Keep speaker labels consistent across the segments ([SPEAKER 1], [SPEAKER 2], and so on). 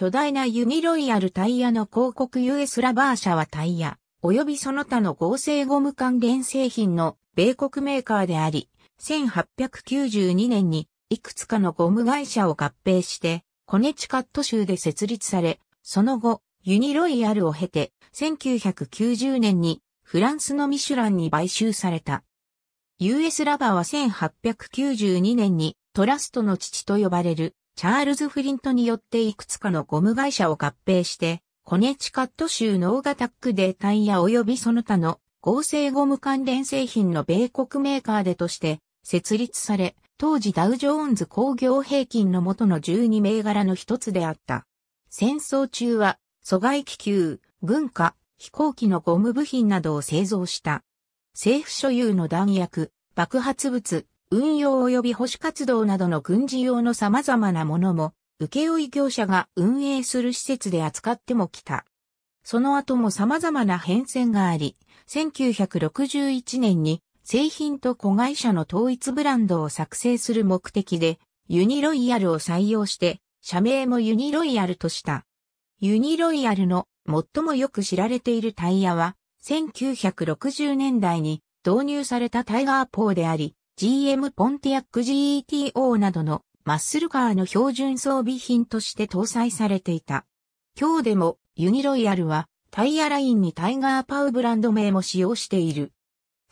[SPEAKER 1] 巨大なユニロイヤルタイヤの広告 US ラバー社はタイヤ、及びその他の合成ゴム関連製品の米国メーカーであり、1892年にいくつかのゴム会社を合併して、コネチカット州で設立され、その後、ユニロイヤルを経て、1990年にフランスのミシュランに買収された。US ラバーは1892年にトラストの父と呼ばれるチャールズ・フリントによっていくつかのゴム会社を合併して、コネチカット州ノーガタックータイヤ及びその他の合成ゴム関連製品の米国メーカーでとして設立され、当時ダウジョーンズ工業平均の元の12銘柄の一つであった。戦争中は、阻害気球、軍火、飛行機のゴム部品などを製造した。政府所有の弾薬、爆発物、運用及び保守活動などの軍事用の様々なものも、請負業者が運営する施設で扱ってもきた。その後も様々な変遷があり、1961年に製品と子会社の統一ブランドを作成する目的で、ユニロイヤルを採用して、社名もユニロイヤルとした。ユニロイヤルの最もよく知られているタイヤは、1960年代に導入されたタイガーポーであり、GM ポンティアック GTO などのマッスルカーの標準装備品として搭載されていた。今日でもユニロイヤルはタイヤラインにタイガーパウブランド名も使用している。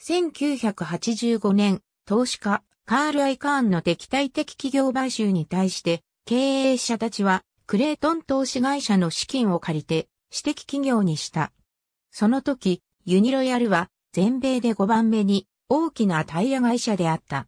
[SPEAKER 1] 1985年、投資家、カール・アイ・カーンの敵対的企業買収に対して、経営者たちは、クレートン投資会社の資金を借りて、私的企業にした。その時、ユニロイヤルは、全米で5番目に、大きなタイヤ会社であった。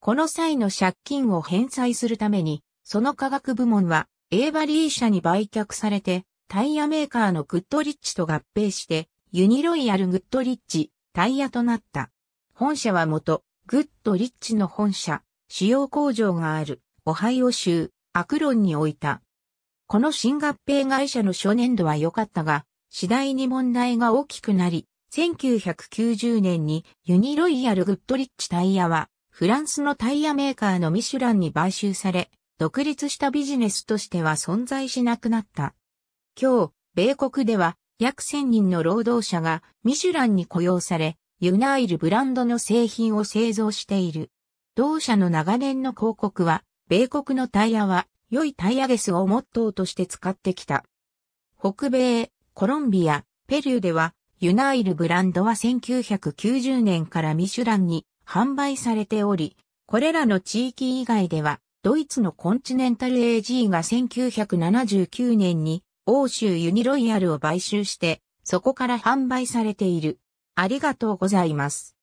[SPEAKER 1] この際の借金を返済するために、その科学部門はエーバリー社に売却されて、タイヤメーカーのグッドリッチと合併して、ユニロイヤルグッドリッチ、タイヤとなった。本社は元、グッドリッチの本社、主要工場がある、オハイオ州、アクロンに置いた。この新合併会社の初年度は良かったが、次第に問題が大きくなり、1990年にユニロイヤル・グッドリッチタイヤはフランスのタイヤメーカーのミシュランに買収され、独立したビジネスとしては存在しなくなった。今日、米国では約1000人の労働者がミシュランに雇用され、ユナイルブランドの製品を製造している。同社の長年の広告は、米国のタイヤは良いタイヤゲスをモットーとして使ってきた。北米、コロンビア、ペルーではユナイルブランドは1990年からミシュランに販売されており、これらの地域以外では、ドイツのコンチネンタル AG が1979年に欧州ユニロイヤルを買収して、そこから販売されている。ありがとうございます。